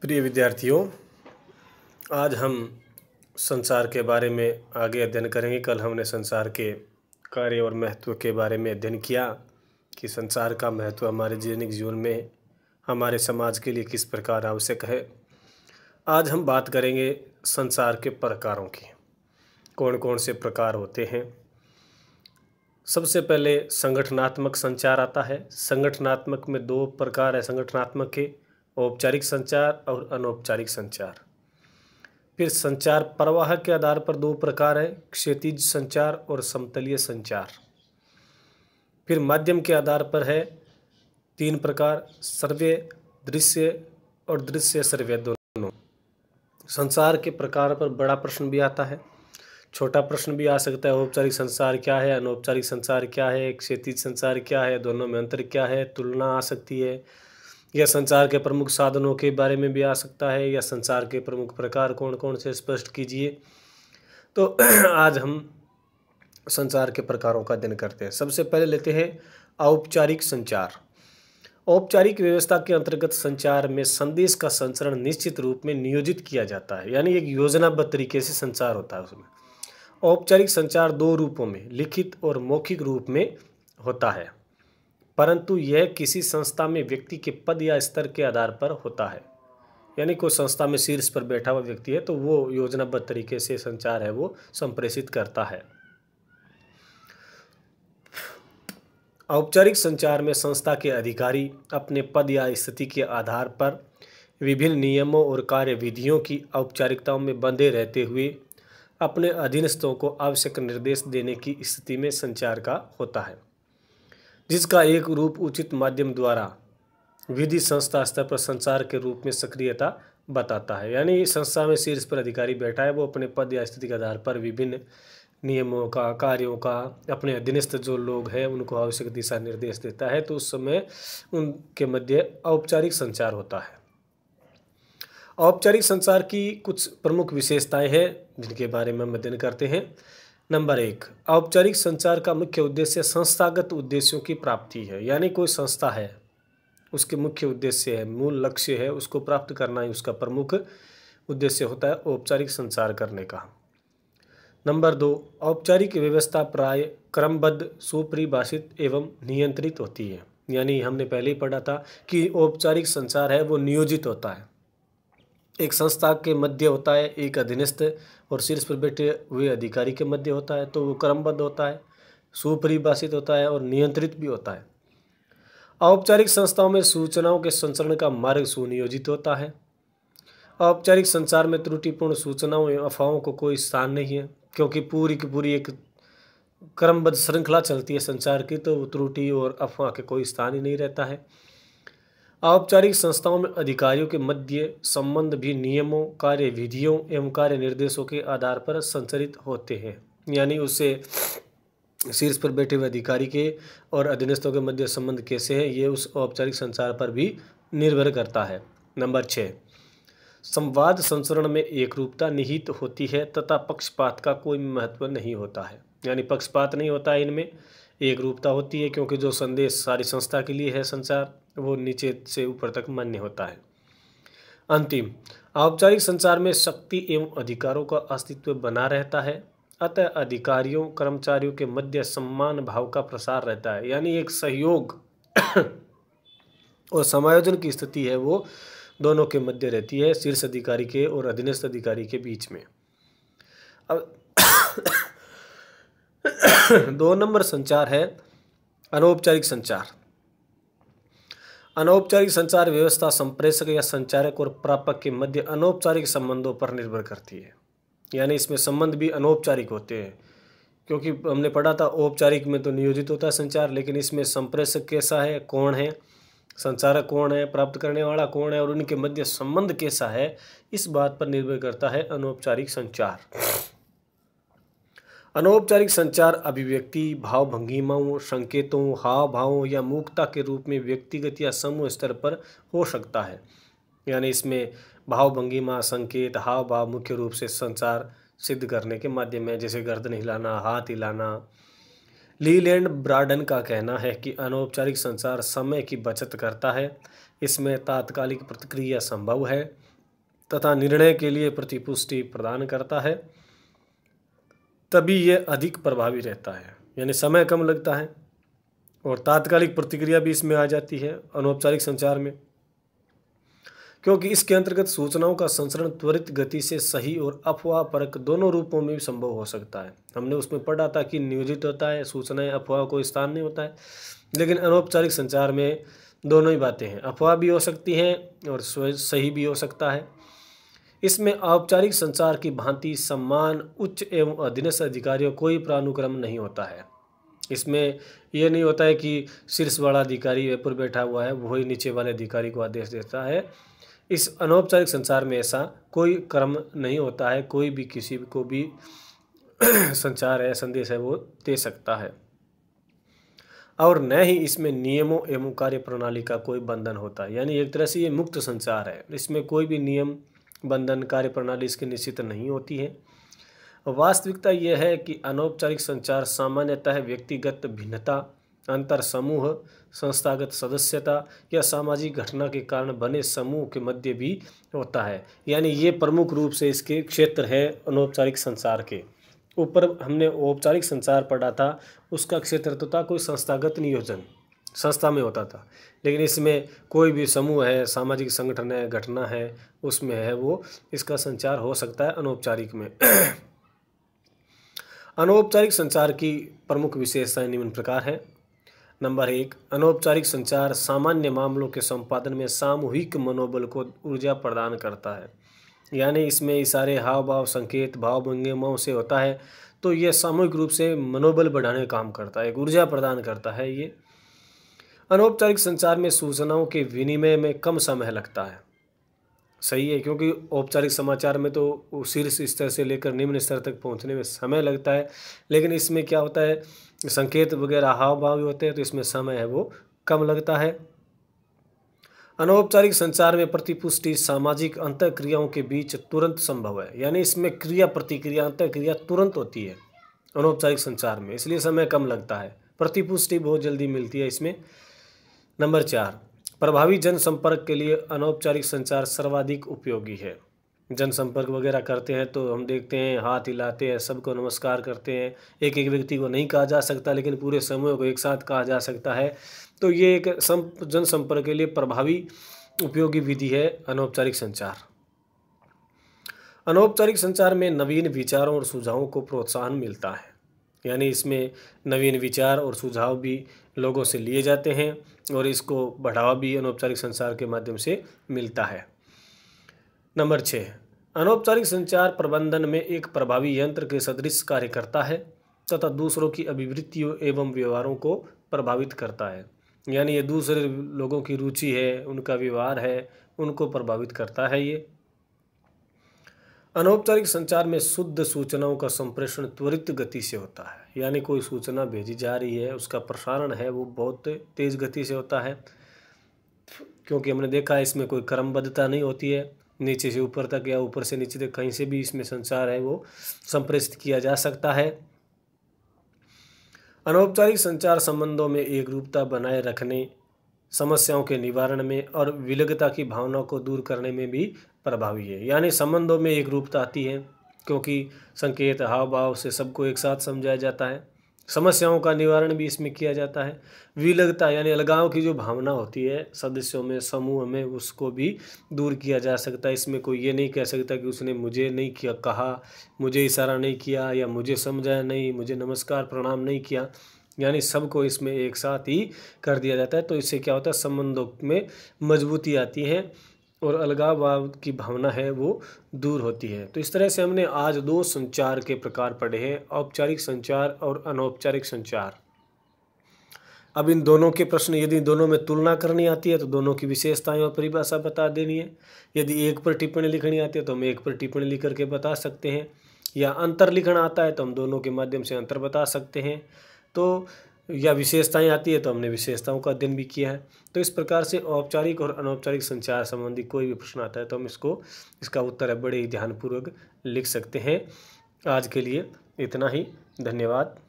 प्रिय विद्यार्थियों आज हम संसार के बारे में आगे अध्ययन करेंगे कल हमने संसार के कार्य और महत्व के बारे में अध्ययन किया कि संसार का महत्व हमारे दैनिक जीवन में हमारे समाज के लिए किस प्रकार आवश्यक है आज हम बात करेंगे संसार के प्रकारों की कौन कौन से प्रकार होते हैं सबसे पहले संगठनात्मक संचार आता है संगठनात्मक में दो प्रकार है संगठनात्मक के औपचारिक संचार और अनौपचारिक संचार फिर संचार प्रवाह के आधार पर दो प्रकार है क्षेत्रीय संचार और समतलीय संचार फिर माध्यम के आधार पर है तीन प्रकार सर्वे दृश्य और दृश्य सर्वे दोनों संसार के प्रकार पर बड़ा प्रश्न भी आता है छोटा प्रश्न भी आ सकता है औपचारिक संसार क्या है अनौपचारिक संसार क्या है क्षेत्रीय संसार क्या है दोनों में अंतर क्या है तुलना आ सकती है यह संचार के प्रमुख साधनों के बारे में भी आ सकता है या संचार के प्रमुख प्रकार कौन कौन से स्पष्ट कीजिए तो आज हम संचार के प्रकारों का अध्ययन करते हैं सबसे पहले लेते हैं औपचारिक संचार औपचारिक व्यवस्था के अंतर्गत संचार में संदेश का संचरण निश्चित रूप में नियोजित किया जाता है यानी एक योजनाबद्ध तरीके से संचार होता है उसमें औपचारिक संचार दो रूपों में लिखित और मौखिक रूप में होता है परंतु यह किसी संस्था में व्यक्ति के पद या स्तर के आधार पर होता है यानी कोई संस्था में शीर्ष पर बैठा हुआ व्यक्ति है तो वो योजनाबद्ध तरीके से संचार है वो संप्रेषित करता है औपचारिक संचार में संस्था के अधिकारी अपने पद या स्थिति के आधार पर विभिन्न नियमों और कार्यविधियों की औपचारिकताओं में बंधे रहते हुए अपने अधीनस्थों को आवश्यक निर्देश देने की स्थिति में संचार का होता है जिसका एक रूप उचित माध्यम द्वारा विधि संस्था स्तर पर संचार के रूप में सक्रियता बताता है यानी संस्था में शीर्ष पर अधिकारी बैठा है वो अपने पद या स्थिति के आधार पर विभिन्न नियमों का कार्यों का अपने अधीनस्थ जो लोग हैं उनको आवश्यक दिशा निर्देश देता है तो उस समय उनके मध्य औपचारिक संचार होता है औपचारिक संचार की कुछ प्रमुख विशेषताएं हैं जिनके बारे में हम अध्ययन करते हैं नंबर एक औपचारिक संचार का मुख्य उद्देश्य संस्थागत उद्देश्यों की प्राप्ति है यानी कोई संस्था है उसके मुख्य उद्देश्य है मूल लक्ष्य है उसको प्राप्त करना ही उसका प्रमुख उद्देश्य होता है औपचारिक संचार करने का नंबर दो औपचारिक व्यवस्था प्राय क्रमबद्ध सुपरिभाषित एवं नियंत्रित होती है यानी हमने पहले ही पढ़ा था कि औपचारिक संचार है वो नियोजित होता है एक संस्था के मध्य होता है एक अधीनस्थ और शीर्ष पर बैठे हुए अधिकारी के मध्य होता है तो वो क्रमबद्ध होता है सुपरिभाषित होता है और नियंत्रित भी होता है औपचारिक संस्थाओं में सूचनाओं के संचरण का मार्ग सुनियोजित होता है औपचारिक संचार में त्रुटिपूर्ण सूचनाओं एवं अफवाहों को कोई स्थान नहीं है क्योंकि पूरी की पूरी एक क्रमबद्ध श्रृंखला चलती है संचार की तो त्रुटि और अफवाह के कोई स्थान ही नहीं रहता है औपचारिक संस्थाओं में अधिकारियों के मध्य संबंध भी नियमों कार्य विधियों एवं कार्य निर्देशों के आधार पर संचरित होते हैं यानी उसे शीर्ष पर बैठे हुए अधिकारी के और अधीनस्थों के मध्य संबंध कैसे हैं ये उस औपचारिक संचार पर भी निर्भर करता है नंबर छः संवाद संस्करण में एक रूपता निहित होती है तथा पक्षपात का कोई महत्व नहीं होता है यानी पक्षपात नहीं होता है इनमें एक रूपता होती है क्योंकि जो संदेश सारी संस्था के लिए है संचार वो नीचे से ऊपर तक मान्य होता है अंतिम औपचारिक संचार में शक्ति एवं अधिकारों का अस्तित्व बना रहता है अतः अधिकारियों कर्मचारियों के मध्य सम्मान भाव का प्रसार रहता है यानी एक सहयोग और समायोजन की स्थिति है वो दोनों के मध्य रहती है शीर्ष अधिकारी के और अधीनस्थ अधिकारी के बीच में अब दो नंबर संचार है अनौपचारिक संचार अनौपचारिक संचार व्यवस्था संप्रेषक या संचारक और प्रापक के मध्य अनौपचारिक संबंधों पर निर्भर करती है यानी इसमें संबंध भी अनौपचारिक होते हैं क्योंकि हमने पढ़ा था औपचारिक में तो नियोजित होता है संचार लेकिन इसमें संप्रेषक कैसा है कौन है संचारक कौन है प्राप्त करने वाला कौन है और उनके मध्य संबंध कैसा है इस बात पर निर्भर करता है अनौपचारिक संचार अनौपचारिक संचार अभिव्यक्ति भंगिमाओं संकेतों हाव भावों या मूकता के रूप में व्यक्तिगत या समूह स्तर पर हो सकता है यानी इसमें भंगिमा संकेत हाव भाव मुख्य रूप से संचार सिद्ध करने के माध्यम है जैसे गर्दन हिलाना हाथ हिलाना लीलैंड ब्राडन का कहना है कि अनौपचारिक संचार समय की बचत करता है इसमें तात्कालिक प्रतिक्रिया संभव है तथा निर्णय के लिए प्रतिपुष्टि प्रदान करता है तभी यह अधिक प्रभावी रहता है यानी समय कम लगता है और तात्कालिक प्रतिक्रिया भी इसमें आ जाती है अनौपचारिक संचार में क्योंकि इसके अंतर्गत सूचनाओं का संसरण त्वरित गति से सही और अफवाह परक दोनों रूपों में भी संभव हो सकता है हमने उसमें पढ़ा था कि नियोजित होता है सूचनाएं अफवाह को स्थान नहीं होता है लेकिन अनौपचारिक संचार में दोनों ही बातें हैं अफवाह भी हो सकती हैं और सही भी हो सकता है इसमें औपचारिक संचार की भांति सम्मान उच्च एवं अधीनस्थ अधिकारियों कोई प्राणुक्रम नहीं होता है इसमें यह नहीं होता है कि शीर्ष वाला अधिकारी पर बैठा हुआ है वही नीचे वाले अधिकारी को आदेश देता है इस अनौपचारिक संसार में ऐसा कोई क्रम नहीं होता है कोई भी किसी को भी संचार है संदेश है वो दे सकता है और न ही इसमें नियमों एवं कार्य प्रणाली का कोई बंधन होता है यानी एक तरह से ये मुक्त संचार है इसमें कोई भी नियम बंधन कार्य प्रणाली इसकी निश्चित नहीं होती है वास्तविकता यह है कि अनौपचारिक संचार सामान्यतः व्यक्तिगत भिन्नता अंतर समूह संस्थागत सदस्यता या सामाजिक घटना के कारण बने समूह के मध्य भी होता है यानी ये प्रमुख रूप से इसके क्षेत्र है अनौपचारिक संचार के ऊपर हमने औपचारिक संचार पढ़ा था उसका क्षेत्र तो था कोई संस्थागत नियोजन संस्था में होता था लेकिन इसमें कोई भी समूह है सामाजिक संगठन है घटना है उसमें है वो इसका संचार हो सकता है अनौपचारिक में अनौपचारिक संचार की प्रमुख विशेषताएं निम्न प्रकार है नंबर एक अनौपचारिक संचार सामान्य मामलों के संपादन में सामूहिक मनोबल को ऊर्जा प्रदान करता है यानी इसमें इशारे हाव भाव संकेत भाव भंगिमाओं से होता है तो ये सामूहिक रूप से मनोबल बढ़ाने का काम करता है एक ऊर्जा प्रदान करता है ये अनौपचारिक संचार में सूचनाओं के विनिमय में कम समय लगता है सही है क्योंकि औपचारिक समाचार में तो शीर्ष स्तर से लेकर निम्न स्तर तक पहुंचने में समय लगता है लेकिन इसमें क्या होता है संकेत वगैरह हाव भाव होते हैं तो इसमें समय है वो कम लगता है अनौपचारिक संचार में प्रतिपुष्टि सामाजिक अंत क्रियाओं के बीच तुरंत संभव है यानी इसमें क्रिया प्रतिक्रिया अंत क्रिया तुरंत होती है अनौपचारिक संचार में इसलिए समय कम लगता है प्रतिपुष्टि बहुत जल्दी मिलती है इसमें नंबर चार प्रभावी जनसंपर्क के लिए अनौपचारिक संचार सर्वाधिक उपयोगी है जनसंपर्क वगैरह करते हैं तो हम देखते हैं हाथ हिलाते हैं सबको नमस्कार करते हैं एक एक व्यक्ति को नहीं कहा जा सकता लेकिन पूरे समूह को एक साथ कहा जा सकता है तो ये एक जनसंपर्क के लिए प्रभावी उपयोगी विधि है अनौपचारिक संचार अनौपचारिक संचार में नवीन विचारों और सुझावों को प्रोत्साहन मिलता है यानी इसमें नवीन विचार और सुझाव भी लोगों से लिए जाते हैं और इसको बढ़ावा भी अनौपचारिक संचार के माध्यम से मिलता है नंबर छः अनौपचारिक संचार प्रबंधन में एक प्रभावी यंत्र के सदृश कार्य करता है तथा दूसरों की अभिवृत्तियों एवं व्यवहारों को प्रभावित करता है यानी ये दूसरे लोगों की रुचि है उनका व्यवहार है उनको प्रभावित करता है ये अनौपचारिक संचार में शुद्ध सूचनाओं का संप्रेषण त्वरित गति से होता है यानी कोई सूचना भेजी जा रही है उसका प्रसारण है वो बहुत तेज़ गति से होता है क्योंकि हमने देखा इसमें कोई क्रमबद्धता नहीं होती है नीचे से ऊपर तक या ऊपर से नीचे तक कहीं से भी इसमें संचार है वो संप्रेषित किया जा सकता है अनौपचारिक संचार संबंधों में एक रूपता बनाए रखने समस्याओं के निवारण में और विलगता की भावना को दूर करने में भी प्रभावी है यानी संबंधों में एक रूपता आती है क्योंकि संकेत हाव भाव से सबको एक साथ समझाया जाता है समस्याओं का निवारण भी इसमें किया जाता है विलगता यानी अलगाव की जो भावना होती है सदस्यों में समूह में उसको भी दूर किया जा सकता है इसमें कोई ये नहीं कह सकता कि उसने मुझे नहीं किया कहा मुझे इशारा नहीं किया या मुझे समझाया नहीं मुझे नमस्कार प्रणाम नहीं किया यानी सबको इसमें एक साथ ही कर दिया जाता है तो इससे क्या होता है संबंधों में मजबूती आती है और अलगाववाद की भावना है वो दूर होती है तो इस तरह से हमने आज दो संचार के प्रकार पढ़े हैं औपचारिक संचार और अनौपचारिक संचार अब इन दोनों के प्रश्न यदि दोनों में तुलना करनी आती है तो दोनों की विशेषताएं और परिभाषा बता देनी है यदि एक पर टिप्पणी लिखनी आती है तो हम एक पर टिप्पणी लिख करके बता सकते हैं या अंतर लिखना आता है तो हम दोनों के माध्यम से अंतर बता सकते हैं तो या विशेषताएं आती है तो हमने विशेषताओं का अध्ययन भी किया है तो इस प्रकार से औपचारिक और अनौपचारिक संचार संबंधी कोई भी प्रश्न आता है तो हम इसको इसका उत्तर है बड़े ही ध्यानपूर्वक लिख सकते हैं आज के लिए इतना ही धन्यवाद